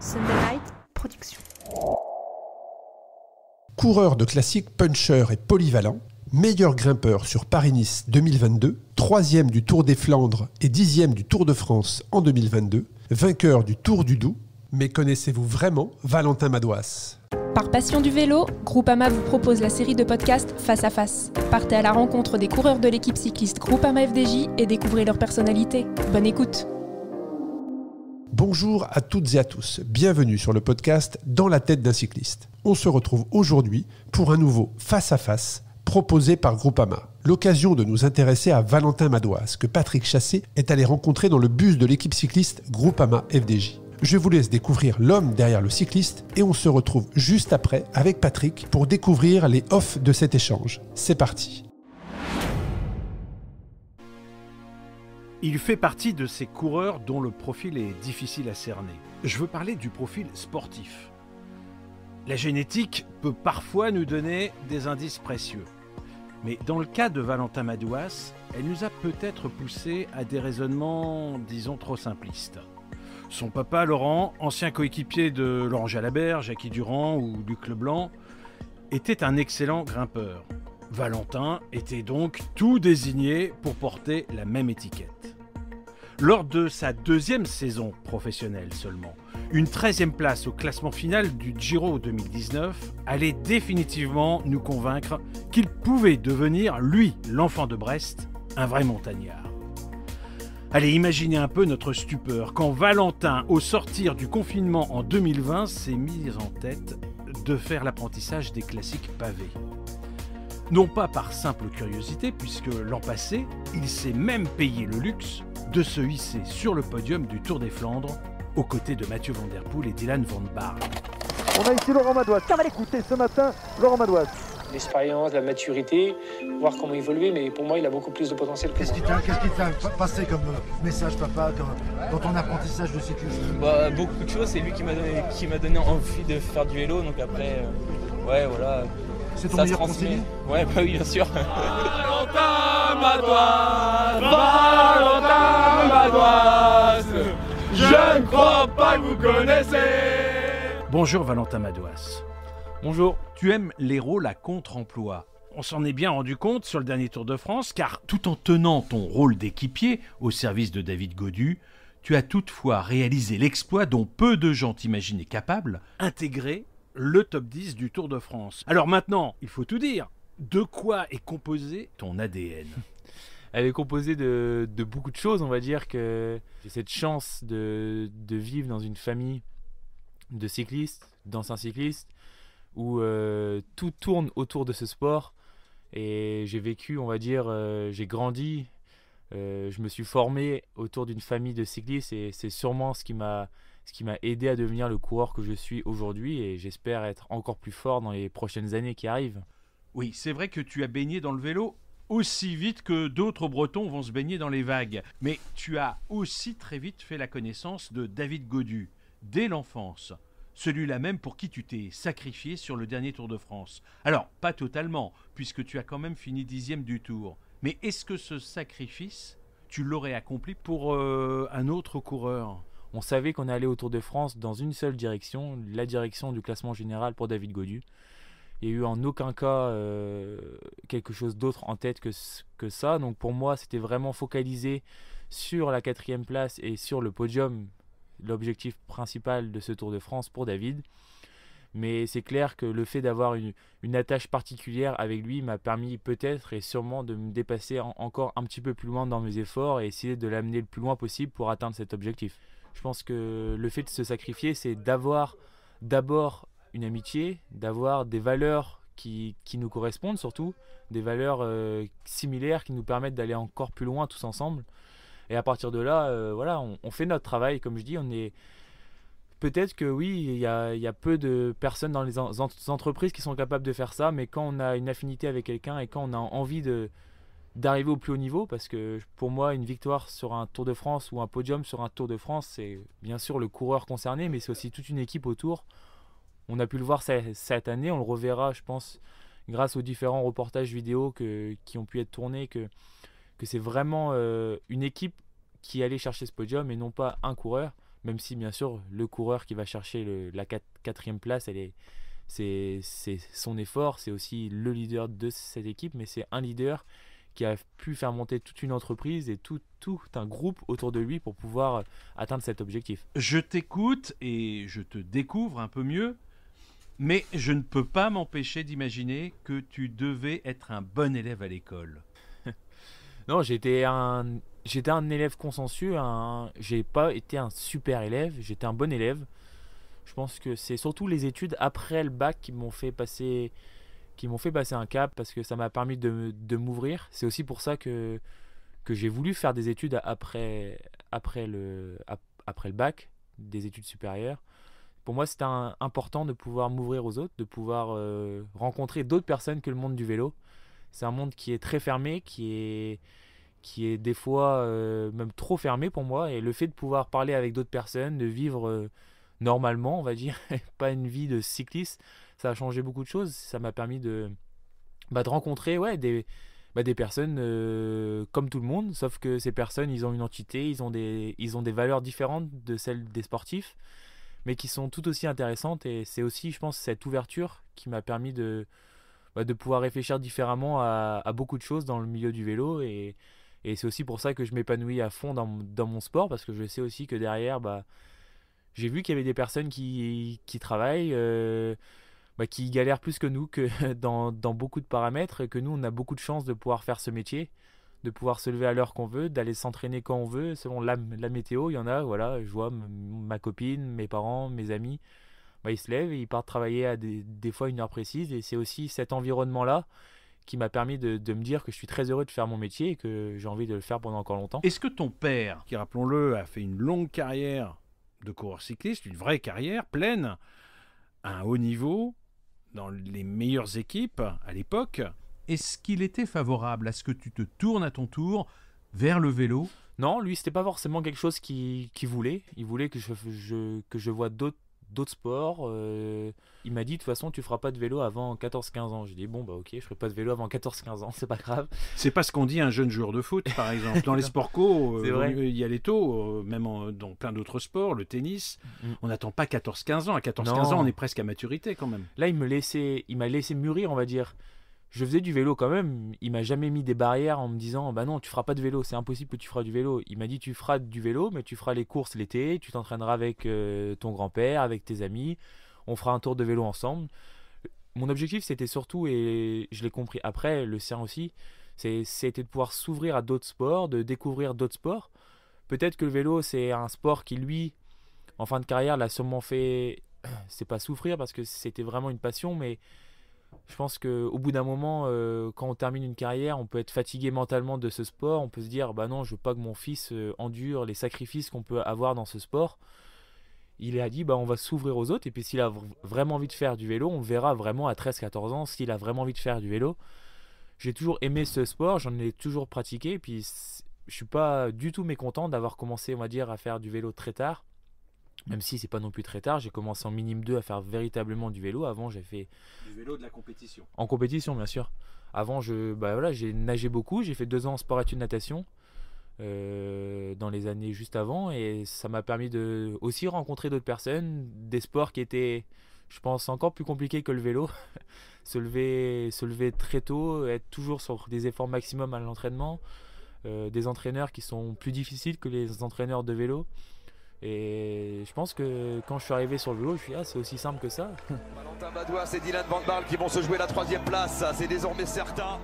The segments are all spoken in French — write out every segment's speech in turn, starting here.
Sunday Night Production Coureur de classique, puncher et polyvalent, meilleur grimpeur sur Paris-Nice 2022, troisième du Tour des Flandres et dixième du Tour de France en 2022, vainqueur du Tour du Doubs, mais connaissez-vous vraiment Valentin Madouas Par passion du vélo, Groupama vous propose la série de podcasts Face à Face. Partez à la rencontre des coureurs de l'équipe cycliste Groupama FDJ et découvrez leur personnalité. Bonne écoute Bonjour à toutes et à tous, bienvenue sur le podcast Dans la tête d'un cycliste. On se retrouve aujourd'hui pour un nouveau face-à-face proposé par Groupama. L'occasion de nous intéresser à Valentin Madoise, que Patrick Chassé est allé rencontrer dans le bus de l'équipe cycliste Groupama FDJ. Je vous laisse découvrir l'homme derrière le cycliste et on se retrouve juste après avec Patrick pour découvrir les offs de cet échange. C'est parti Il fait partie de ces coureurs dont le profil est difficile à cerner. Je veux parler du profil sportif. La génétique peut parfois nous donner des indices précieux. Mais dans le cas de Valentin Madouas, elle nous a peut-être poussé à des raisonnements, disons, trop simplistes. Son papa, Laurent, ancien coéquipier de Laurent Jalabert, Jackie Durand ou Luc Leblanc, était un excellent grimpeur. Valentin était donc tout désigné pour porter la même étiquette lors de sa deuxième saison professionnelle seulement. Une 13e place au classement final du Giro 2019 allait définitivement nous convaincre qu'il pouvait devenir, lui, l'enfant de Brest, un vrai montagnard. Allez, imaginez un peu notre stupeur quand Valentin, au sortir du confinement en 2020, s'est mis en tête de faire l'apprentissage des classiques pavés. Non pas par simple curiosité, puisque l'an passé, il s'est même payé le luxe de se hisser sur le podium du Tour des Flandres, aux côtés de Mathieu Van Der Poel et Dylan Van Bar. On a ici Laurent Madouas. Ça va l'écouter ce matin, Laurent Madouas. L'expérience, la maturité, voir comment évoluer, mais pour moi, il a beaucoup plus de potentiel que Qu'est-ce qui t'a passé comme euh, message, papa, dans ton apprentissage de cyclisme bah, Beaucoup de choses. C'est lui qui m'a donné, donné envie de faire du vélo. Donc après, euh, ouais, voilà, c'est ça conseiller bah oui, bien sûr. Valentin Madoise Valentin Madoise Je ne crois pas que vous connaissez Bonjour Valentin Madoise. Bonjour. Tu aimes les rôles à contre-emploi on s'en est bien rendu compte sur le dernier Tour de France, car tout en tenant ton rôle d'équipier au service de David Godu, tu as toutefois réalisé l'exploit dont peu de gens t'imaginaient capable, intégrer le top 10 du Tour de France. Alors maintenant, il faut tout dire. De quoi est composé ton ADN Elle est composée de, beaucoup de choses, on va dire que j'ai cette chance de, vivre dans une famille de cyclistes, d'anciens cyclistes, où euh, tout tourne autour de ce sport. Et j'ai vécu, on va dire, euh, j'ai grandi, euh, je me suis formé autour d'une famille de cyclistes et c'est sûrement ce qui m'a ce qui m'a aidé à devenir le coureur que je suis aujourd'hui et j'espère être encore plus fort dans les prochaines années qui arrivent. Oui, c'est vrai que tu as baigné dans le vélo aussi vite que d'autres Bretons vont se baigner dans les vagues. Mais tu as aussi très vite fait la connaissance de David Godu, dès l'enfance. Celui-là même pour qui tu t'es sacrifié sur le dernier Tour de France. Alors, pas totalement, puisque tu as quand même fini dixième du Tour. Mais est-ce que ce sacrifice, tu l'aurais accompli pour euh, un autre coureur on savait qu'on allait au Tour de France dans une seule direction, la direction du classement général pour David Godu. Il n'y a eu en aucun cas euh, quelque chose d'autre en tête que, ça. Donc pour moi, c'était vraiment focalisé sur la quatrième place et sur le podium, l'objectif principal de ce Tour de France pour David. Mais c'est clair que le fait d'avoir une, attache particulière avec lui m'a permis peut-être et sûrement de me dépasser encore un petit peu plus loin dans mes efforts et essayer de l'amener le plus loin possible pour atteindre cet objectif. Je pense que le fait de se sacrifier, c'est d'avoir d'abord une amitié, d'avoir des valeurs qui, nous correspondent surtout, des valeurs euh, similaires qui nous permettent d'aller encore plus loin tous ensemble. Et à partir de là, euh, voilà, on, fait notre travail, comme je dis, on est... Peut-être que oui, il y, a, peu de personnes dans les entreprises qui sont capables de faire ça, mais quand on a une affinité avec quelqu'un et quand on a envie de, d'arriver au plus haut niveau parce que pour moi une victoire sur un Tour de France ou un podium sur un Tour de France c'est bien sûr le coureur concerné mais c'est aussi toute une équipe autour. On a pu le voir cette année, on le reverra je pense grâce aux différents reportages vidéo que, qui ont pu être tournés que, que c'est vraiment euh, une équipe qui allait chercher ce podium et non pas un coureur même si bien sûr le coureur qui va chercher la quatrième place elle est c'est son effort, c'est aussi le leader de cette équipe, mais c'est un leader a pu faire monter toute une entreprise et tout, tout un groupe autour de lui pour pouvoir euh, atteindre cet objectif. Je t'écoute et je te découvre un peu mieux, mais je ne peux pas m'empêcher d'imaginer que tu devais être un bon élève à l'école. non, j'étais un, j'étais un élève consensueux, un... j'ai pas été un super élève, j'étais un bon élève. Je pense que c'est surtout les études après le bac qui m'ont fait passer qui m'ont fait passer un cap parce que ça m'a permis de, m'ouvrir. C'est aussi pour ça que, que j'ai voulu faire des études après, après, le, après le bac, des études supérieures. Pour moi, c'était important de pouvoir m'ouvrir aux autres, de pouvoir euh, rencontrer d'autres personnes que le monde du vélo. C'est un monde qui est très fermé, qui est, qui est des fois euh, même trop fermé pour moi. Et le fait de pouvoir parler avec d'autres personnes, de vivre euh, normalement, on va dire, pas une vie de cycliste, ça a changé beaucoup de choses. Ça m'a permis de, bah, de rencontrer ouais, des, bah, des personnes euh, comme tout le monde, sauf que ces personnes, ils ont une entité, ils ont des, ils ont des valeurs différentes de celles des sportifs, mais qui sont tout aussi intéressantes. Et c'est aussi, je pense, cette ouverture qui m'a permis de, bah, de pouvoir réfléchir différemment à, beaucoup de choses dans le milieu du vélo. Et, c'est aussi pour ça que je m'épanouis à fond dans, mon sport, parce que je sais aussi que derrière, bah, j'ai vu qu'il y avait des personnes qui, travaillent. Euh, bah, qui galèrent plus que nous que dans, dans, beaucoup de paramètres et que nous on a beaucoup de chance de pouvoir faire ce métier, de pouvoir se lever à l'heure qu'on veut, d'aller s'entraîner quand on veut selon la, la, météo. Il y en a, voilà, je vois ma copine, mes parents, mes amis, bah, ils se lèvent et ils partent travailler à des, des fois une heure précise et c'est aussi cet environnement là qui m'a permis de, de, me dire que je suis très heureux de faire mon métier et que j'ai envie de le faire pendant encore longtemps. Est-ce que ton père, qui rappelons-le, a fait une longue carrière de coureur cycliste, une vraie carrière pleine, à un haut niveau, dans les meilleures équipes à l'époque. Est-ce qu'il était favorable à ce que tu te tournes à ton tour vers le vélo Non, lui, c'était pas forcément quelque chose qu'il qui voulait. Il voulait que je que je vois d'autres d'autres sports. Euh, il m'a dit, de toute façon, tu feras pas de vélo avant 14-15 ans. J'ai dit, bon, bah ok, je ferai pas de vélo avant 14-15 ans, c'est pas grave. C'est pas ce qu'on dit à un jeune joueur de foot, par exemple. Dans les sports co, euh, il y a les taux, euh, même dans plein d'autres sports, le tennis, mm. on n'attend pas 14-15 ans. À 14-15 ans, on est presque à maturité quand même. Là, il m'a laissait il laissé mûrir, on va dire je faisais du vélo quand même. Il m'a jamais mis des barrières en me disant bah non, tu feras pas de vélo, c'est impossible que tu feras du vélo. Il m'a dit tu feras du vélo, mais tu feras les courses l'été, tu t'entraîneras avec euh, ton grand-père, avec tes amis, on fera un tour de vélo ensemble. Mon objectif c'était surtout, et je l'ai compris après, le sien aussi, c'était de pouvoir s'ouvrir à d'autres sports, de découvrir d'autres sports. Peut-être que le vélo c'est un sport qui lui, en fin de carrière, l'a sûrement fait, c'est pas souffrir parce que c'était vraiment une passion, mais je pense qu'au bout d'un moment, euh, quand on termine une carrière, on peut être fatigué mentalement de ce sport. On peut se dire, bah non, je veux pas que mon fils euh, endure les sacrifices qu'on peut avoir dans ce sport. Il a dit, bah on va s'ouvrir aux autres. Et puis s'il a vraiment envie de faire du vélo, on verra vraiment à 13-14 ans s'il a vraiment envie de faire du vélo. J'ai toujours aimé ce sport, j'en ai toujours pratiqué. Et puis je suis pas du tout mécontent d'avoir commencé, on va dire, à faire du vélo très tard même si c'est pas non plus très tard, j'ai commencé en minime 2 à faire véritablement du vélo. Avant, j'ai fait. Du vélo de la compétition En compétition, bien sûr. Avant, je, bah voilà, j'ai nagé beaucoup. J'ai fait deux ans en sport-études natation euh, dans les années juste avant. Et ça m'a permis de aussi rencontrer d'autres personnes, des sports qui étaient, je pense, encore plus compliqués que le vélo. se, lever, se lever très tôt, être toujours sur des efforts maximum à l'entraînement. Euh, des entraîneurs qui sont plus difficiles que les entraîneurs de vélo. Et je pense que quand je suis arrivé sur le vélo, je suis ah c'est aussi simple que ça. Valentin Badois et Dylan Van Baal qui vont se jouer la troisième place, c'est désormais certain.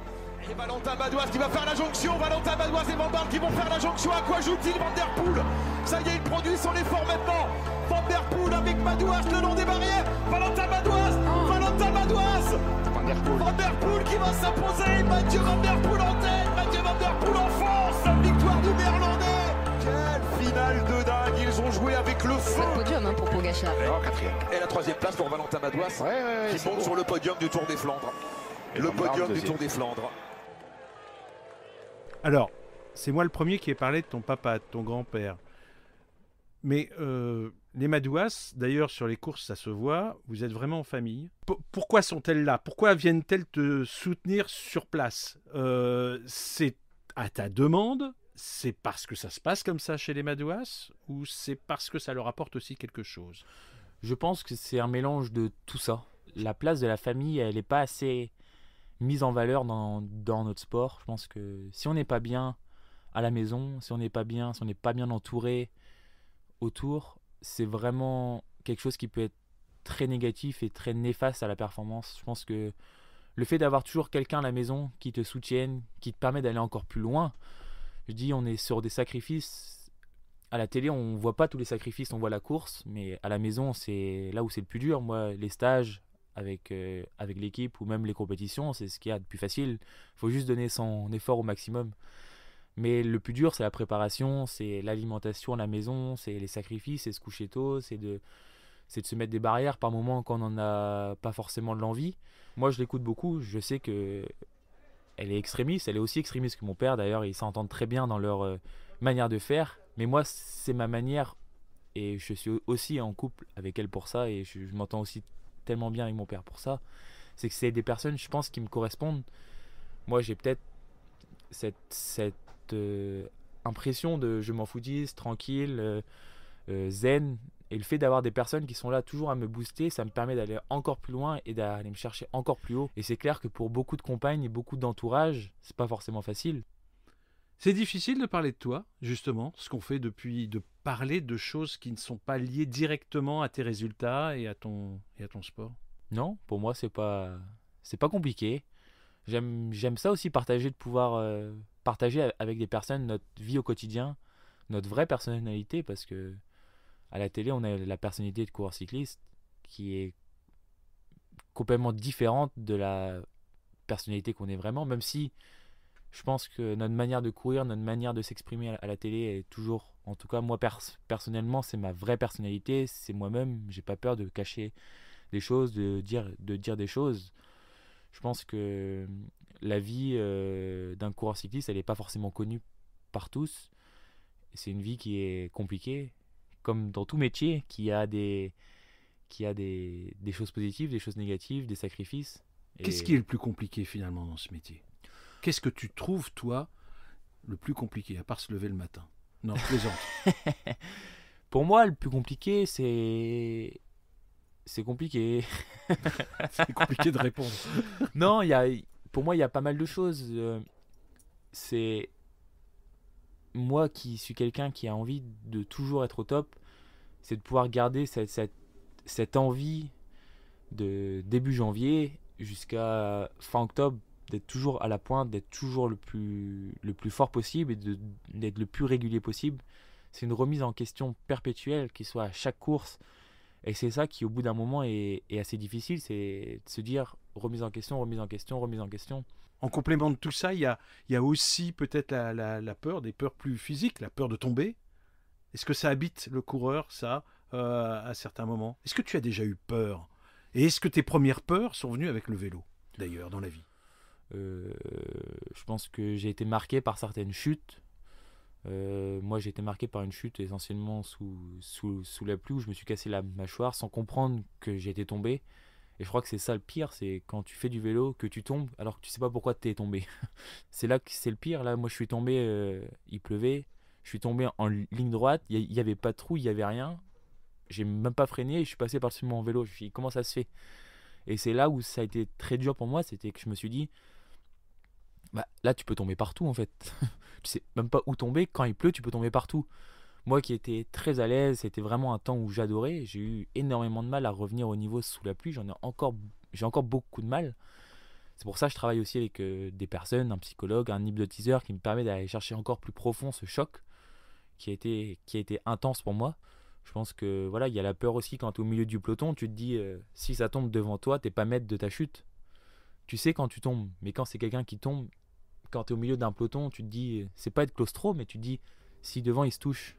Et Valentin Badoise qui va faire la jonction, Valentin Badoise et Van Baal qui vont faire la jonction, à quoi joue-t-il Van Der Poel Ça y est, il produit son effort maintenant Van Der Poel avec Badouas le long des barrières Valentin Badoise Valentin Badoise Van Der Poel qui va s'imposer, Mathieu Van Der Poel en tête, Mathieu Van Der Poel en force, victoire du Néerlandais finale de dingue. Ils ont joué avec le feu. Le podium hein, pour Pogacar. Et la troisième place pour Valentin Madouas qui monte sur le podium du Tour des Flandres. Et le podium du Tour des Flandres. Alors, c'est moi le premier qui ai parlé de ton papa, de ton grand-père. Mais euh, les Madouas, d'ailleurs sur les courses, ça se voit, vous êtes vraiment en famille. pourquoi sont-elles là Pourquoi viennent-elles te soutenir sur place euh, C'est à ta demande c'est parce que ça se passe comme ça chez les Madouas ou c'est parce que ça leur apporte aussi quelque chose Je pense que c'est un mélange de tout ça. La place de la famille, elle n'est pas assez mise en valeur dans, notre sport. Je pense que si on n'est pas bien à la maison, si on n'est pas bien, si on n'est pas bien entouré autour, c'est vraiment quelque chose qui peut être très négatif et très néfaste à la performance. Je pense que le fait d'avoir toujours quelqu'un à la maison qui te soutienne, qui te permet d'aller encore plus loin, je dis, on est sur des sacrifices. À la télé, on voit pas tous les sacrifices, on voit la course, mais à la maison, c'est là où c'est le plus dur. Moi, les stages avec, euh, avec l'équipe ou même les compétitions, c'est ce qu'il y a de plus facile. Il faut juste donner son effort au maximum. Mais le plus dur, c'est la préparation, c'est l'alimentation à la maison, c'est les sacrifices, c'est se coucher tôt, c'est de, c'est de se mettre des barrières par moments quand on n'en a pas forcément de l'envie. Moi, je l'écoute beaucoup. Je sais que elle est extrémiste, elle est aussi extrémiste que mon père d'ailleurs, ils s'entendent très bien dans leur euh, manière de faire, mais moi c'est ma manière et je suis aussi en couple avec elle pour ça et je, m'entends aussi tellement bien avec mon père pour ça, c'est que c'est des personnes je pense qui me correspondent. Moi j'ai peut-être cette, euh, impression de je m'en foutis »,« tranquille, euh, zen, et le fait d'avoir des personnes qui sont là toujours à me booster, ça me permet d'aller encore plus loin et d'aller me chercher encore plus haut. Et c'est clair que pour beaucoup de compagnes et beaucoup d'entourage, c'est pas forcément facile. C'est difficile de parler de toi, justement, ce qu'on fait depuis, de parler de choses qui ne sont pas liées directement à tes résultats et à ton, et à ton sport. Non, pour moi, c'est pas, c'est pas compliqué. J'aime, j'aime ça aussi partager, de pouvoir euh, partager avec des personnes notre vie au quotidien, notre vraie personnalité, parce que à la télé, on a la personnalité de coureur cycliste qui est complètement différente de la personnalité qu'on est vraiment, même si je pense que notre manière de courir, notre manière de s'exprimer à la télé est toujours, en tout cas moi personnellement, c'est ma vraie personnalité, c'est moi-même, j'ai pas peur de cacher des choses, de dire, de dire des choses. Je pense que la vie euh, d'un coureur cycliste, elle n'est pas forcément connue par tous. C'est une vie qui est compliquée, comme dans tout métier, qui a des, qui a des, des choses positives, des choses négatives, des sacrifices. Qu'est-ce qui est le plus compliqué finalement dans ce métier Qu'est-ce que tu trouves, toi, le plus compliqué, à part se lever le matin Non, plaisante. Pour moi, le plus compliqué, c'est. C'est compliqué. c'est compliqué de répondre. non, y a... pour moi, il y a pas mal de choses. Euh, c'est moi qui suis quelqu'un qui a envie de toujours être au top, c'est de pouvoir garder cette, envie de début janvier jusqu'à fin octobre d'être toujours à la pointe, d'être toujours le plus, le plus fort possible et d'être le plus régulier possible. C'est une remise en question perpétuelle, qui soit à chaque course. Et c'est ça qui, au bout d'un moment, est assez difficile, c'est de se dire remise en question, remise en question, remise en question en complément de tout ça, il y a, aussi peut-être la, peur, des peurs plus physiques, la peur de tomber. Est-ce que ça habite le coureur, ça, euh, à certains moments Est-ce que tu as déjà eu peur Et est-ce que tes premières peurs sont venues avec le vélo, d'ailleurs, dans la vie euh, Je pense que j'ai été marqué par certaines chutes. Euh, moi, j'ai été marqué par une chute essentiellement sous, sous, sous, la pluie où je me suis cassé la mâchoire sans comprendre que j'étais tombé. Et je crois que c'est ça le pire, c'est quand tu fais du vélo, que tu tombes alors que tu sais pas pourquoi tu es tombé. c'est là que c'est le pire. Là, moi, je suis tombé, euh, il pleuvait, je suis tombé en ligne droite, il n'y avait pas de trou, il n'y avait rien. J'ai même pas freiné, et je suis passé par-dessus mon vélo. Je me suis dit, comment ça se fait Et c'est là où ça a été très dur pour moi, c'était que je me suis dit, bah, là, tu peux tomber partout en fait. tu sais même pas où tomber, quand il pleut, tu peux tomber partout. Moi qui étais très à l'aise, c'était vraiment un temps où j'adorais. J'ai eu énormément de mal à revenir au niveau sous la pluie. J'en ai encore, j'ai encore beaucoup de mal. C'est pour ça que je travaille aussi avec euh, des personnes, un psychologue, un hypnotiseur qui me permet d'aller chercher encore plus profond ce choc qui a été, qui a été intense pour moi. Je pense que voilà, il y a la peur aussi quand tu es au milieu du peloton, tu te dis euh, si ça tombe devant toi, t'es pas maître de ta chute. Tu sais quand tu tombes, mais quand c'est quelqu'un qui tombe, quand tu es au milieu d'un peloton, tu te dis c'est pas être claustro, mais tu te dis si devant il se touche,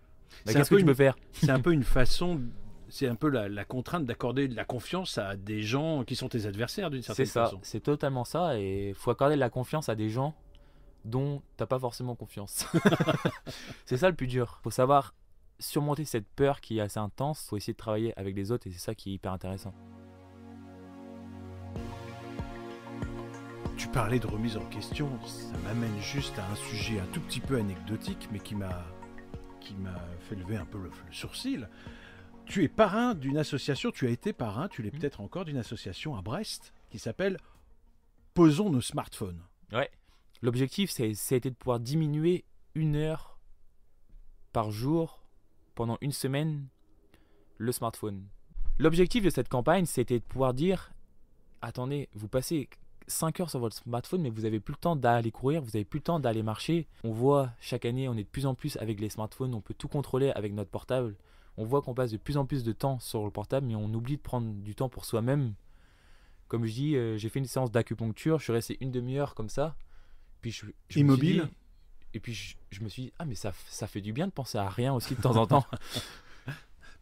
Qu'est-ce que faire C'est un peu une façon c'est un peu la, contrainte d'accorder de la confiance à des gens qui sont tes adversaires d'une certaine façon. C'est ça, c'est totalement ça. Et il faut accorder de la confiance à des gens dont t'as pas forcément confiance. c'est ça le plus dur. faut savoir surmonter cette peur qui est assez intense. faut essayer de travailler avec les autres et c'est ça qui est hyper intéressant. Tu parlais de remise en question, ça m'amène juste à un sujet un tout petit peu anecdotique mais qui m'a qui m'a fait lever un peu le, sourcil. Tu es parrain d'une association, tu as été parrain, tu l'es mm. peut-être encore, d'une association à Brest qui s'appelle Posons nos smartphones. Ouais. L'objectif, c'était de pouvoir diminuer une heure par jour pendant une semaine le smartphone. L'objectif de cette campagne, c'était de pouvoir dire attendez, vous passez 5 heures sur votre smartphone, mais vous n'avez plus le temps d'aller courir, vous n'avez plus le temps d'aller marcher. On voit chaque année, on est de plus en plus avec les smartphones, on peut tout contrôler avec notre portable. On voit qu'on passe de plus en plus de temps sur le portable, mais on oublie de prendre du temps pour soi-même. Comme je dis, euh, j'ai fait une séance d'acupuncture, je suis resté une demi-heure comme ça. Puis je, Immobile Et puis je, me suis dit, ah mais ça, ça fait du bien de penser à rien aussi de temps en temps.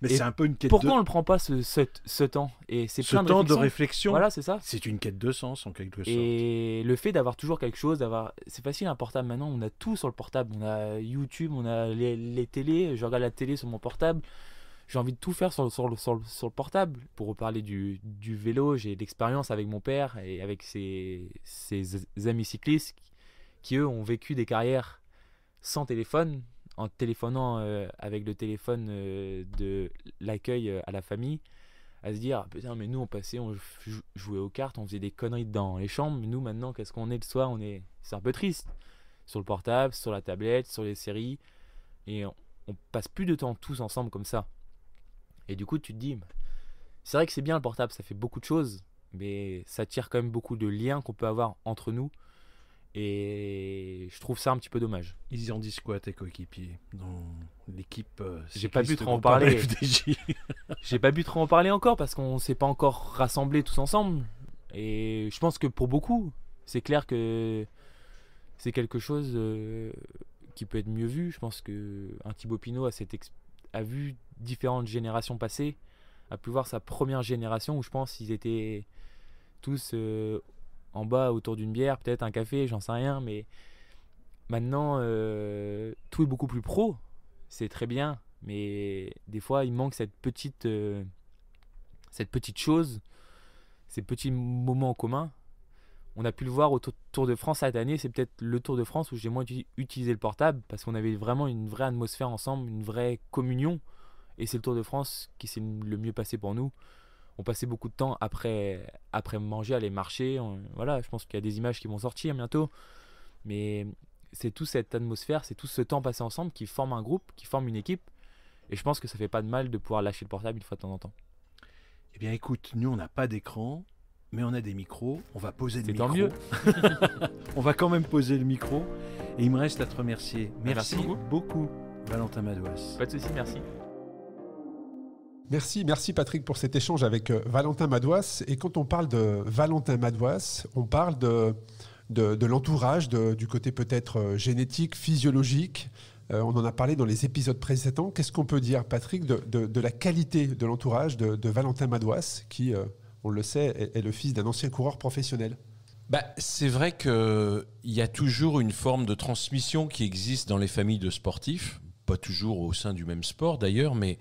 c'est un peu une quête pourquoi on ne prend pas ce, temps Et c'est plein de temps de réflexion, voilà, c'est ça. c'est une quête de sens en quelque sorte. Et le fait d'avoir toujours quelque chose, d'avoir, c'est facile un portable maintenant, on a tout sur le portable, on a YouTube, on a les, télés, je regarde la télé sur mon portable, j'ai envie de tout faire sur, le portable. Pour reparler du, vélo, j'ai l'expérience avec mon père et avec ses, amis cyclistes qui, eux, ont vécu des carrières sans téléphone, en téléphonant euh, avec le téléphone euh, de l'accueil euh, à la famille, à se dire ah, putain mais nous on passait, on jouait aux cartes, on faisait des conneries dans les chambres, nous maintenant qu'est-ce qu'on est de soir, on est c'est un peu triste sur le portable, sur la tablette, sur les séries et on, on passe plus de temps tous ensemble comme ça. Et du coup tu te dis c'est vrai que c'est bien le portable, ça fait beaucoup de choses, mais ça tire quand même beaucoup de liens qu'on peut avoir entre nous et je trouve ça un petit peu dommage. Ils en disent quoi tes coéquipiers dans l'équipe euh, J'ai pas pu trop en parler. J'ai pas pu trop en parler encore parce qu'on s'est pas encore rassemblés tous ensemble. Et je pense que pour beaucoup, c'est clair que c'est quelque chose euh, qui peut être mieux vu. Je pense que un Thibaut Pinot a, a vu différentes générations passer, a pu voir sa première génération où je pense qu'ils étaient tous euh, en bas autour d'une bière, peut-être un café, j'en sais rien, mais maintenant euh, tout est beaucoup plus pro, c'est très bien, mais des fois il manque cette petite, euh, cette petite chose, ces petits moments en commun. On a pu le voir au Tour de France cette année, c'est peut-être le Tour de France où j'ai moins utilisé le portable parce qu'on avait vraiment une vraie atmosphère ensemble, une vraie communion, et c'est le Tour de France qui s'est le mieux passé pour nous on passait beaucoup de temps après, après manger, aller marcher. voilà, je pense qu'il y a des images qui vont sortir bientôt. Mais c'est tout cette atmosphère, c'est tout ce temps passé ensemble qui forme un groupe, qui forme une équipe. Et je pense que ça fait pas de mal de pouvoir lâcher le portable une fois de temps en temps. Eh bien, écoute, nous, on n'a pas d'écran, mais on a des micros. On va poser le micro. mieux. on va quand même poser le micro. Et il me reste à te remercier. Merci, beaucoup. beaucoup. Valentin Madouas. Pas de souci, merci. Merci, merci Patrick pour cet échange avec euh, Valentin Madouas. Et quand on parle de Valentin Madouas, on parle de, de, de l'entourage, du côté peut-être euh, génétique, physiologique. Euh, on en a parlé dans les épisodes précédents. Qu'est-ce qu'on peut dire, Patrick, de, de la qualité de l'entourage de, Valentin Madouas, qui, on le sait, est, le fils d'un ancien coureur professionnel bah, c'est vrai qu'il y a toujours une forme de transmission qui existe dans les familles de sportifs, pas toujours au sein du même sport d'ailleurs, mais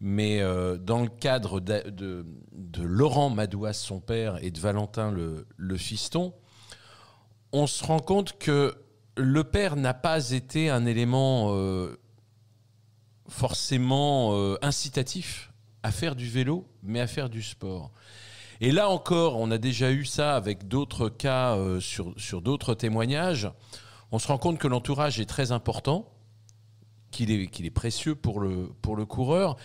mais euh, dans le cadre de, Laurent Madouas, son père, et de Valentin, le, fiston, on se rend compte que le père n'a pas été un élément euh, forcément euh, incitatif à faire du vélo, mais à faire du sport. Et là encore, on a déjà eu ça avec d'autres cas sur, sur d'autres témoignages. On se rend compte que l'entourage est très important, qu'il est, est précieux pour le, pour le coureur,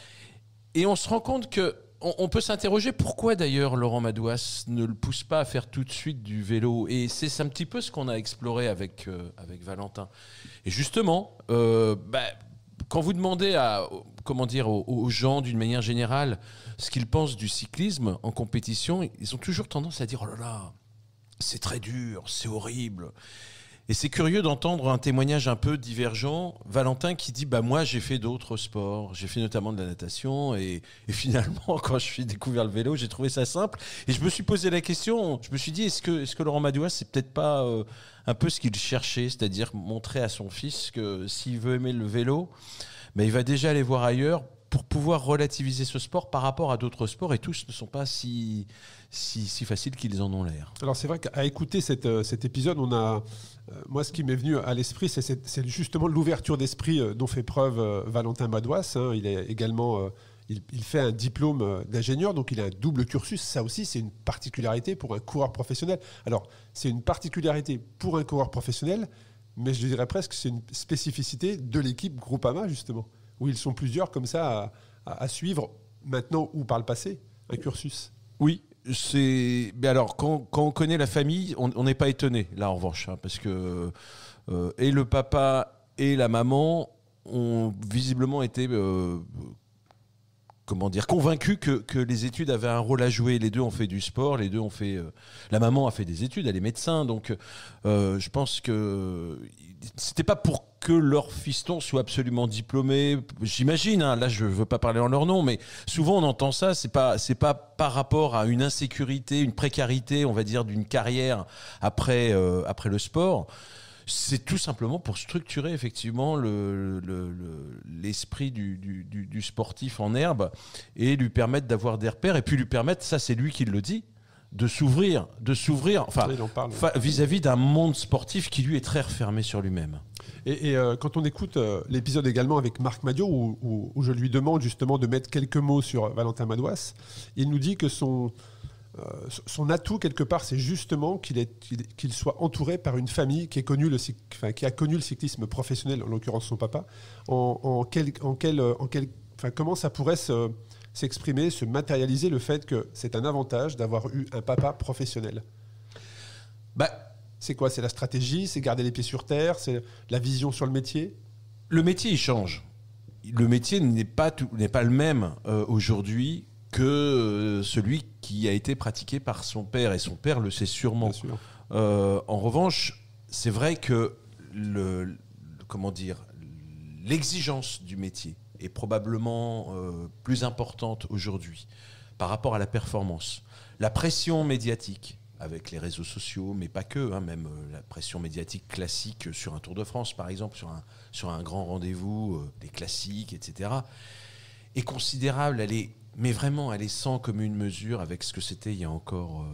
et on se rend compte que on, peut s'interroger pourquoi d'ailleurs Laurent Madouas ne le pousse pas à faire tout de suite du vélo. Et c'est un petit peu ce qu'on a exploré avec, euh, avec Valentin. Et justement, euh, bah, quand vous demandez à, comment dire, aux, aux gens d'une manière générale ce qu'ils pensent du cyclisme en compétition, ils ont toujours tendance à dire oh là là, c'est très dur, c'est horrible. Et c'est curieux d'entendre un témoignage un peu divergent. Valentin qui dit bah moi j'ai fait d'autres sports, j'ai fait notamment de la natation et, finalement quand je suis découvert le vélo j'ai trouvé ça simple et je me suis posé la question. Je me suis dit est-ce que est-ce que Laurent Madouas, c'est peut-être pas euh, un peu ce qu'il cherchait, c'est-à-dire montrer à son fils que s'il veut aimer le vélo, mais bah, il va déjà aller voir ailleurs pour pouvoir relativiser ce sport par rapport à d'autres sports et tous ne sont pas si, si, faciles qu'ils en ont l'air. Alors c'est vrai qu'à écouter euh, cet épisode, on a, euh, moi ce qui m'est venu à l'esprit, c'est justement l'ouverture d'esprit euh, dont fait preuve Valentin Badois. Hein. il est également... il, il, fait un diplôme d'ingénieur, donc il a un double cursus. Ça aussi, c'est une particularité pour un coureur professionnel. Alors, c'est une particularité pour un coureur professionnel, mais je dirais presque c'est une spécificité de l'équipe Groupama, justement où ils sont plusieurs comme ça à, suivre maintenant ou par le passé un cursus Oui, c'est. Mais alors, quand, on connaît la famille, on n'est pas étonné, là, en revanche, hein, parce que. Euh, et le papa et la maman ont visiblement été euh, comment dire, convaincu que, les études avaient un rôle à jouer. Les deux ont fait du sport, les deux ont fait. Euh, la maman a fait des études, elle est médecin, donc euh, je pense que c'était pas pour que leur fiston soit absolument diplômé. J'imagine, hein. là je veux pas parler en leur nom, mais souvent on entend ça. C'est pas c'est pas par rapport à une insécurité, une précarité, on va dire, d'une carrière après euh, après le sport c'est tout simplement pour structurer effectivement l'esprit du, sportif en herbe et lui permettre d'avoir des repères et puis lui permettre, ça c'est lui qui le dit, de s'ouvrir, de s'ouvrir, enfin, vis-à-vis d'un monde sportif qui lui est très refermé sur lui-même. Et, euh, quand on écoute euh, l'épisode également avec Marc Madio, où, je lui demande justement de mettre quelques mots sur Valentin Madouas, il nous dit que son, euh, son atout quelque part, c'est justement qu'il soit entouré par une famille qui, a connu le cyclisme professionnel, en l'occurrence son papa. En, en, en, comment ça pourrait s'exprimer, se, matérialiser le fait que c'est un avantage d'avoir eu un papa professionnel bah, C'est quoi C'est la stratégie C'est garder les pieds sur terre C'est la vision sur le métier Le métier, il change. Le métier n'est pas, pas le même euh, aujourd'hui que euh, celui qui a été pratiqué par son père, et son père le sait sûrement. Euh, en revanche, c'est vrai que le, comment dire, l'exigence du métier est probablement euh, plus importante aujourd'hui par rapport à la performance. La pression médiatique avec les réseaux sociaux, mais pas que, hein, même la pression médiatique classique sur un Tour de France, par exemple, sur un, sur un grand rendez-vous, des classiques, etc., est considérable. Elle est mais vraiment, elle est sans commune mesure avec ce que c'était il y a encore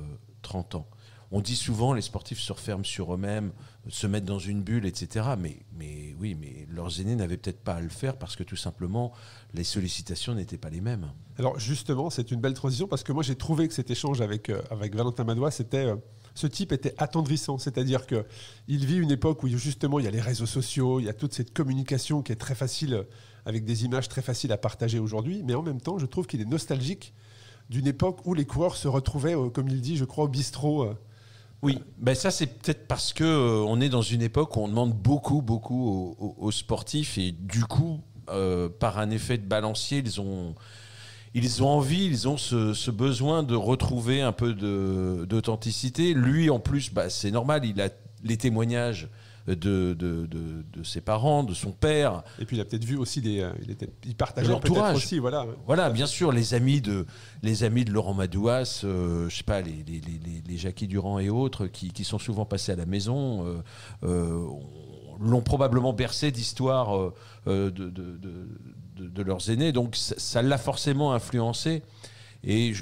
30 euh, ans. On dit souvent les sportifs se referment sur eux-mêmes, euh, se mettent dans une bulle, etc. Mais, mais oui, mais leurs aînés n'avaient peut-être pas à le faire parce que tout simplement les sollicitations n'étaient pas les mêmes. Alors justement, c'est une belle transition parce que moi j'ai trouvé que cet échange avec, euh, avec Valentin Madois, c'était ce type était attendrissant, c'est-à-dire qu'il il vit une époque où justement il y a les réseaux sociaux, il y a toute cette communication qui est très facile avec des images très faciles à partager aujourd'hui, mais en même temps, je trouve qu'il est nostalgique d'une époque où les coureurs se retrouvaient, euh, comme il dit, je crois, au bistrot. Euh. Oui, ben ça c'est peut-être parce que euh, on est dans une époque où on demande beaucoup, beaucoup aux, sportifs et du coup, par un effet de balancier, ils ont, ils ont envie, ils ont ce, besoin de retrouver un peu d'authenticité. Lui, en plus, bah, c'est normal, il a les témoignages de, de, ses parents, de son père. Et puis il a peut-être vu aussi des. Euh, il, était, partageait l'entourage aussi, voilà. Voilà, bien sûr, les amis de, les amis de Laurent Madouas, euh, je sais pas, les, les, Jackie Durand et autres qui, sont souvent passés à la maison. Euh, l'ont probablement bercé d'histoires de, de, leurs aînés, donc ça l'a forcément influencé. Et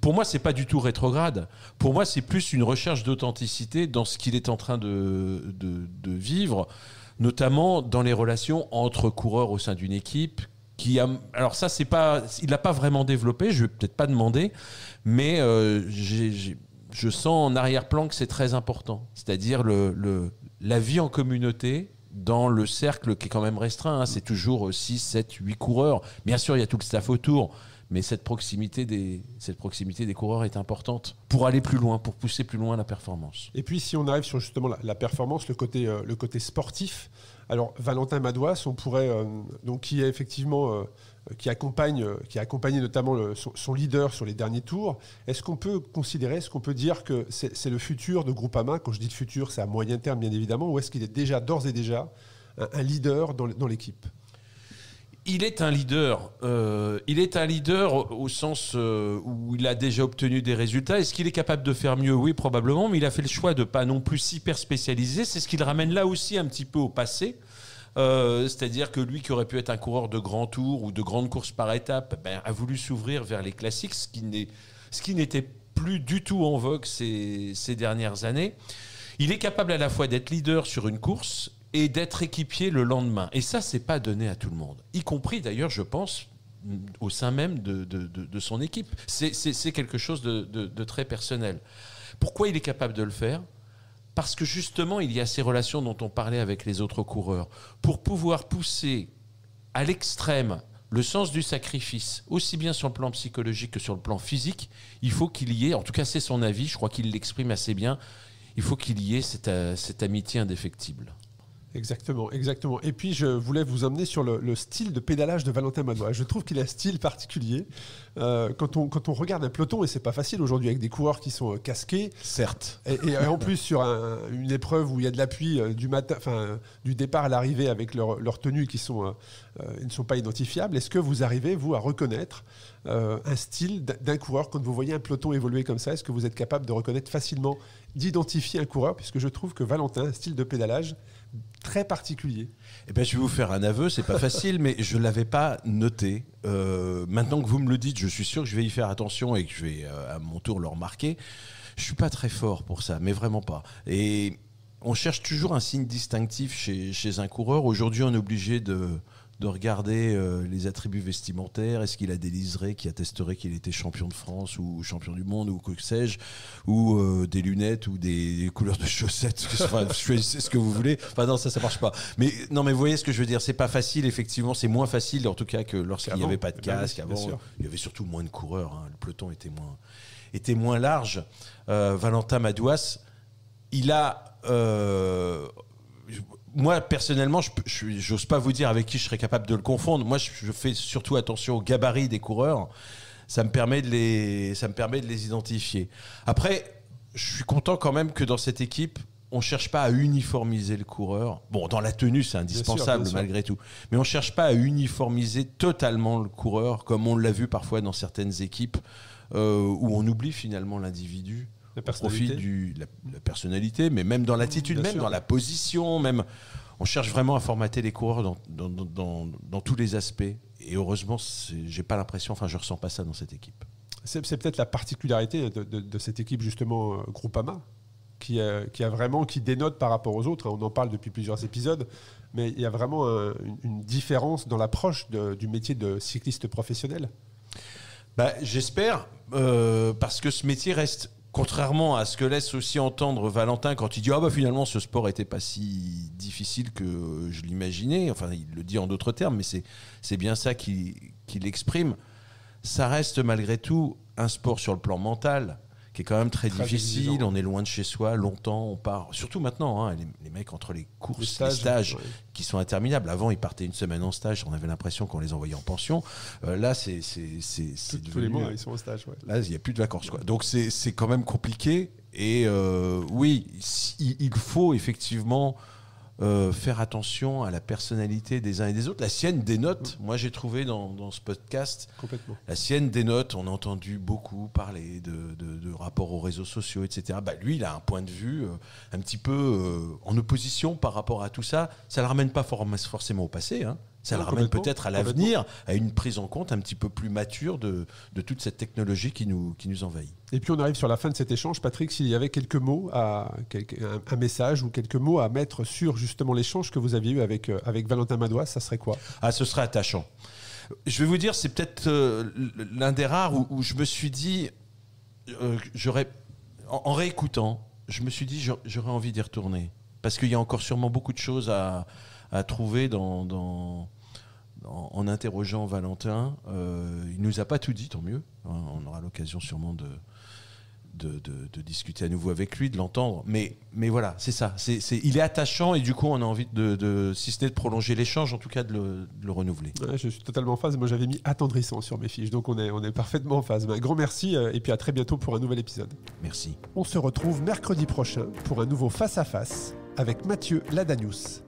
pour moi, c'est pas du tout rétrograde. Pour moi, c'est plus une recherche d'authenticité dans ce qu'il est en train de, vivre, notamment dans les relations entre coureurs au sein d'une équipe, qui a, alors ça c'est pas il l'a pas vraiment développé je vais peut-être pas demander mais euh, je sens en arrière-plan que c'est très important c'est-à-dire le, la vie en communauté dans le cercle qui est quand même restreint hein. c'est toujours 6 7 8 coureurs bien sûr il y a tout le staff autour mais cette proximité, des, cette proximité des coureurs est importante pour aller plus loin, pour pousser plus loin la performance. Et puis si on arrive sur justement la, performance, le côté, euh, le côté sportif, alors Valentin Madouas, on pourrait, euh, donc, qui est effectivement... Euh, qui accompagne, qui a accompagné notamment son, leader sur les derniers tours. Est-ce qu'on peut considérer, est-ce qu'on peut dire que c'est le futur de Groupama Quand je dis le futur, c'est à moyen terme, bien évidemment, ou est-ce qu'il est déjà, d'ores et déjà, un, leader dans l'équipe il est un leader. Euh, il est un leader au sens euh, où il a déjà obtenu des résultats. Est-ce qu'il est capable de faire mieux Oui, probablement, mais il a fait le choix de pas non plus hyper spécialiser. C'est ce qu'il ramène là aussi un petit peu au passé. Euh, c'est-à-dire que lui qui aurait pu être un coureur de grand tour ou de grandes courses par étape, ben, a voulu s'ouvrir vers les classiques, ce qui n'était plus du tout en vogue ces dernières années. Il est capable à la fois d'être leader sur une course et d'être équipier le lendemain. Et ça, c'est pas donné à tout le monde, y compris d'ailleurs, je pense, mm, au sein même de, son équipe. C'est quelque chose de, très personnel. Pourquoi il est capable de le faire Parce que justement, il y a ces relations dont on parlait avec les autres coureurs. Pour pouvoir pousser à l'extrême le sens du sacrifice, aussi bien sur le plan psychologique que sur le plan physique, il faut qu'il y ait, en tout cas c'est son avis, je crois qu'il l'exprime assez bien, il faut qu'il y ait cette, euh, cette amitié indéfectible. Exactement, exactement. Et puis je voulais vous emmener sur le, style de pédalage de Valentin Madois. Je trouve qu'il a un style particulier. Euh, quand, on, quand on regarde un peloton, et c'est pas facile aujourd'hui avec des coureurs qui sont euh, casqués. Certes. Et, en plus sur une épreuve où il y a de l'appui euh, du matin, du départ à l'arrivée avec leurs leur tenues qui sont, ne sont pas identifiables. Est-ce que vous arrivez vous à reconnaître un style d'un coureur quand vous voyez un peloton évoluer comme ça Est-ce que vous êtes capable de reconnaître facilement, d'identifier un coureur Puisque je trouve que Valentin, style de pédalage très particulier. Et eh ben, je vais vous faire un aveu, c'est pas facile, mais je ne l'avais pas noté. Euh, maintenant que vous me le dites, je suis sûr que je vais y faire attention et que je vais euh, à mon tour le remarquer. Je suis pas très fort pour ça, mais vraiment pas. Et on cherche toujours un signe distinctif chez un coureur. Aujourd'hui, on est obligé de de regarder euh, les attributs vestimentaires, est-ce qu'il a des liserés qui attesteraient qu'il était champion de France ou champion du monde ou que sais-je, ou euh, des lunettes ou des, couleurs de chaussettes, enfin, ce que vous voulez. Enfin non, ça ça marche pas. Mais non, mais vous voyez ce que je veux dire, c'est pas facile effectivement, c'est moins facile en tout cas que lorsqu'il n'y avait pas de eh ben casque. Avant, il y avait surtout moins de coureurs, hein. le peloton était moins était moins large. Euh, Valentin Madouas, il a euh, moi, personnellement, je n'ose pas vous dire avec qui je serais capable de le confondre. Moi, je, fais surtout attention au gabarit des coureurs. Ça me permet de les, ça me permet de les identifier. Après, je suis content quand même que dans cette équipe, on ne cherche pas à uniformiser le coureur. Bon, dans la tenue, c'est indispensable malgré tout. Mais on ne cherche pas à uniformiser totalement le coureur, comme on l'a vu parfois dans certaines équipes, euh, où on oublie finalement l'individu personnalité. profit du, la, personnalité, mais même dans l'attitude, même dans la position, même. On cherche vraiment à formater les coureurs dans, dans, dans, dans tous les aspects. Et heureusement, j'ai pas l'impression, enfin, je ressens pas ça dans cette équipe. C'est peut-être la particularité de, cette équipe, justement, euh, Groupama, qui qui a, vraiment, qui dénote par rapport aux autres. Hein. On en parle depuis plusieurs épisodes, mais il y a vraiment euh, une, différence dans l'approche du métier de cycliste professionnel. Bah, j'espère, euh, parce que ce métier reste contrairement à ce que laisse aussi entendre Valentin quand il dit ah bah finalement ce sport n'était pas si difficile que je l'imaginais. Enfin, il le dit en d'autres termes, mais c'est bien ça qu'il exprime. Ça reste malgré tout un sport sur le plan mental. C'est quand même très, difficile. on est loin de chez soi, longtemps, on part. Surtout maintenant, hein, les, mecs entre les courses, les stages, qui sont interminables. Avant, ils partaient une semaine en stage, on avait l'impression qu'on les envoyait en pension. Euh, là, c'est tous les mois, euh, ils sont en stage. Là, il n'y a plus de vacances, Donc c'est quand même compliqué. Et euh, oui, il faut effectivement euh, faire attention à la personnalité des uns et des autres. La sienne dénote, mm. moi j'ai trouvé dans, ce podcast, la sienne dénote, on a entendu beaucoup parler de, rapport aux réseaux sociaux, etc. Bah, lui, il a un point de vue euh, un petit peu euh, en opposition par rapport à tout ça. Ça ne le ramène pas forcément au passé, hein. Ça le ramène peut-être à l'avenir à une prise en compte un petit peu plus mature de, de, toute cette technologie qui nous, qui nous envahit. Et puis on arrive sur la fin de cet échange. Patrick, s'il y avait quelques mots, à, un, message ou quelques mots à mettre sur justement l'échange que vous aviez eu avec, euh, avec Valentin Madois, ça serait quoi Ah, ce serait attachant. Je vais vous dire, c'est peut-être euh, l'un des rares où, je me suis dit, euh, j'aurais, en, en, réécoutant, je me suis dit, j'aurais envie d'y retourner. Parce qu'il y a encore sûrement beaucoup de choses à, à trouver dans, en, interrogeant Valentin. Euh, il nous a pas tout dit, tant mieux. Hein, on aura l'occasion sûrement de, de, discuter à nouveau avec lui, de l'entendre. Mais, mais voilà, c'est ça. C'est, il est attachant et du coup, on a envie de, si ce n'est de prolonger l'échange, en tout cas de le, renouveler. je suis totalement en phase. Moi, j'avais mis attendrissant sur mes fiches. Donc, on est, on est parfaitement en phase. Un grand merci euh, et puis à très bientôt pour un nouvel épisode. Merci. On se retrouve mercredi prochain pour un nouveau Face à Face avec Mathieu Ladanius.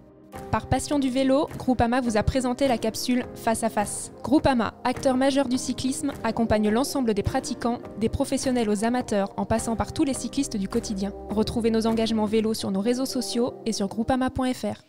Par passion du vélo, Groupama vous a présenté la capsule Face à Face. Groupama, acteur majeur du cyclisme, accompagne l'ensemble des pratiquants, des professionnels aux amateurs, en passant par tous les cyclistes du quotidien. Retrouvez nos engagements vélo sur nos réseaux sociaux et sur groupama.fr.